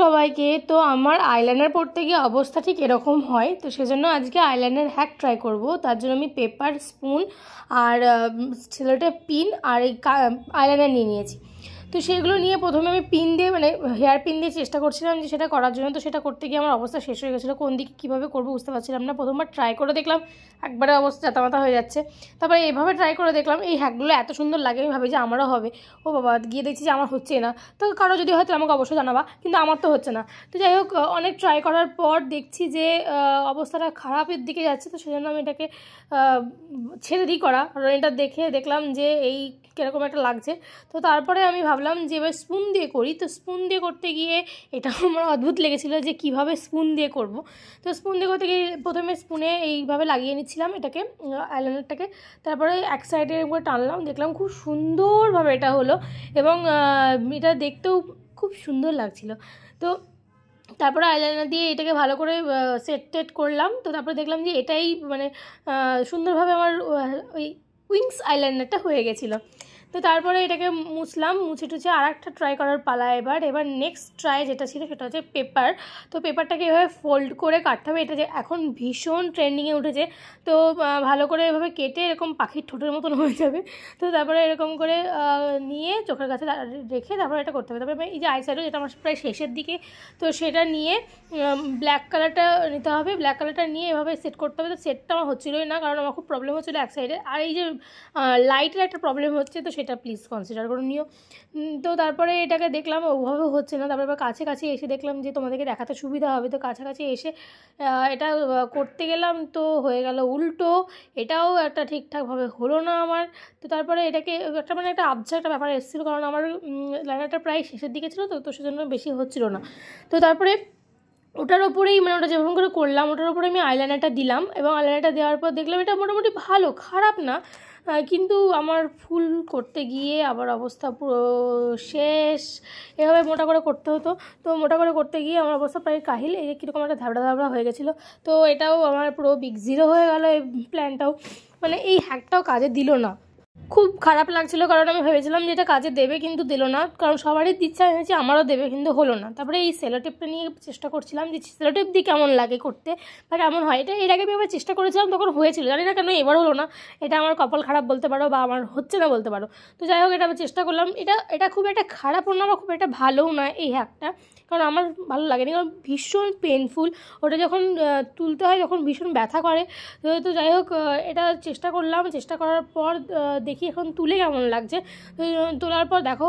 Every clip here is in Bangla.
সবাইকে তো আমার আইলাইনার পড়তে গিয়ে অবস্থা ঠিক এরকম হয় তো সেজন্য আজকে আইলাইনার হ্যাক ট্রাই করব তার জন্য আমি পেপার স্পুন আর ছেলেটা পিন আর এই আইলাইনার নিয়ে নিয়েছি তো সেগুলো নিয়ে প্রথমে আমি পিন দিয়ে মানে হেয়ার পিন দিয়ে চেষ্টা করছিলাম যে সেটা করার জন্য তো সেটা করতে গিয়ে আমার অবস্থা শেষ হয়ে গেছিলো কোন দিকে কীভাবে করবো বুঝতে পারছিলাম না প্রথমবার ট্রাই করে দেখলাম একবারে অবস্থা জাতামাতা হয়ে যাচ্ছে তারপরে এইভাবে ট্রাই করে দেখলাম এই হ্যাকগুলো এত সুন্দর লাগে আমি ভাবি যে আমারও হবে ও বাবা গিয়ে দেখছি যে আমার হচ্ছে না তো কারো যদি হয়তো আমাকে অবশ্যই জানাবা কিন্তু আমার তো হচ্ছে না তো যাই হোক অনেক ট্রাই করার পর দেখছি যে অবস্থাটা খারাপের দিকে যাচ্ছে তো সেজন্য আমি এটাকে ছেড়ে দিই করা কারণ এটা দেখে দেখলাম যে এই কীরকম একটা লাগছে তো তারপরে আমি ভাবলাম যে এবার স্পুন দিয়ে করি তো স্পুন দিয়ে করতে গিয়ে এটা আমার অদ্ভুত লেগেছিলো যে কিভাবে স্পুন দিয়ে করব তো স্পুন দিয়ে করতে গিয়ে প্রথমে স্পুনে এইভাবে লাগিয়ে নিচ্ছিলাম এটাকে আইলাইনারটাকে তারপরে এক সাইডে করে টানলাম দেখলাম খুব সুন্দরভাবে এটা হলো এবং এটা দেখতেও খুব সুন্দর লাগছিলো তো তারপরে আইলাইনার দিয়ে এটাকে ভালো করে সেট টেট করলাম তো তারপরে দেখলাম যে এটাই মানে সুন্দরভাবে আমার ওই উইংস আইলাইনারটা হয়ে গেছিলো তো তারপরে এটাকে মুছলাম মুছে টুছে আর একটা ট্রাই করার পালা এবার এবার নেক্সট ট্রাই যেটা ছিল সেটা হচ্ছে পেপার তো পেপারটাকে এভাবে ফোল্ড করে কাটতে হবে এটা যে এখন ভীষণ ট্রেন্ডিংয়ে উঠেছে তো ভালো করে এভাবে কেটে এরকম পাখির ঠোঁটের মতন হয়ে যাবে তো তারপরে এরকম করে নিয়ে চোখের কাছে রেখে তারপরে এটা করতে হবে তারপরে এই যে আইস্যাডো যেটা আমার প্রায় শেষের দিকে তো সেটা নিয়ে ব্ল্যাক কালারটা নিতে হবে ব্ল্যাক কালারটা নিয়ে এভাবে সেট করতে হবে তো সেটটা আমার হচ্ছিলোই না কারণ আমার খুব প্রবলেম হচ্ছিলো এক সাইডে আর এই যে লাইটের একটা প্রবলেম হচ্ছে তো সেটা প্লিজ কনসিডার করে নিও তো তারপরে এটাকে দেখলাম ওভাবে হচ্ছে না তারপরে কাছে কাছে এসে দেখলাম যে তোমাদেরকে দেখাতে সুবিধা হবে তো কাছাকাছি এসে এটা করতে গেলাম তো হয়ে গেল উল্টো এটাও একটা ঠিকঠাকভাবে হলো না আমার তো তারপরে এটাকে একটা মানে একটা আবছা একটা ব্যাপার এসেছিলো কারণ আমার লাইনারটা প্রায় শেষের দিকে ছিল তো তো সেজন্য বেশি হচ্ছিলো না তো তারপরে ওটার ওপরেই মানে ওটা যেরকম করে করলাম ওটার ওপরে আমি আইলাইনারটা দিলাম এবং আইলাইনারটা দেওয়ার পর দেখলাম এটা মোটামুটি ভালো খারাপ না কিন্তু আমার ফুল করতে গিয়ে আবার অবস্থা পুরো শেষ এভাবে মোটা করে করতে হতো তো মোটা করে করতে গিয়ে আমার অবস্থা প্রায় কাহিল এই যে কীরকম একটা ধাবড়া ধাবড়া হয়ে গেছিলো তো এটাও আমার পুরো বিগ জিরো হয়ে গেলো এই প্ল্যানটাও মানে এই হ্যাকটাও কাজে দিল না খুব খারাপ লাগছিলো কারণ আমি ভেবেছিলাম যে এটা কাজে দেবে কিন্তু দিল না কারণ সবারই দিচ্ছে আমি ভেবেছি আমারও দেবে কিন্তু হলো না তারপরে এই সেলোটেপটা নিয়ে চেষ্টা করছিলাম যে সেলোটেপ দিয়ে কেমন লাগে করতে বা কেমন হয় এটা এর আগে আমি চেষ্টা করেছিলাম তখন হয়েছিল জানি না কেন এবার হলো না এটা আমার কপাল খারাপ বলতে পারো বা আমার হচ্ছে না বলতে পারো তো যাই হোক এটা আমি চেষ্টা করলাম এটা এটা খুব একটা খারাপও না বা খুব একটা ভালোও নয় এই হ্যাকটা কারণ আমার ভালো লাগেনি কারণ ভীষণ পেনফুল ওটা যখন তুলতে হয় যখন ভীষণ ব্যথা করে তো যাই হোক এটা চেষ্টা করলাম চেষ্টা করার পর দেখি দেখি এখন তুলে কেমন লাগছে তোলার পর দেখো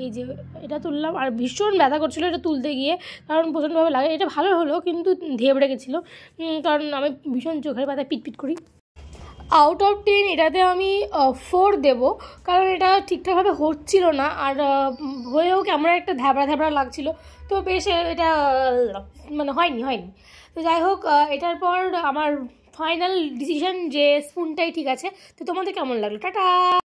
এই যে এটা তুললাম আর ভীষণ ব্যথা করছিলো এটা তুলতে গিয়ে কারণ প্রচণ্ডভাবে লাগে এটা ভালো হলো কিন্তু ধেবড়ে গেছিলো কারণ আমি ভীষণ চোখের পাতায় পিটপিট করি আউট অফ টেন এটাতে আমি ফোর দেব কারণ এটা ঠিকঠাকভাবে হচ্ছিল না আর হয়েও কেমন একটা ধ্যাবড়া ধ্যাবড়া লাগছিল তো বেশ এটা মানে হয়নি হয়নি তো যাই হোক এটার পর আমার ফাইনাল ডিসিশন যে স্পুনটাই ঠিক আছে তো তোমাদের কেমন লাগলো টাটা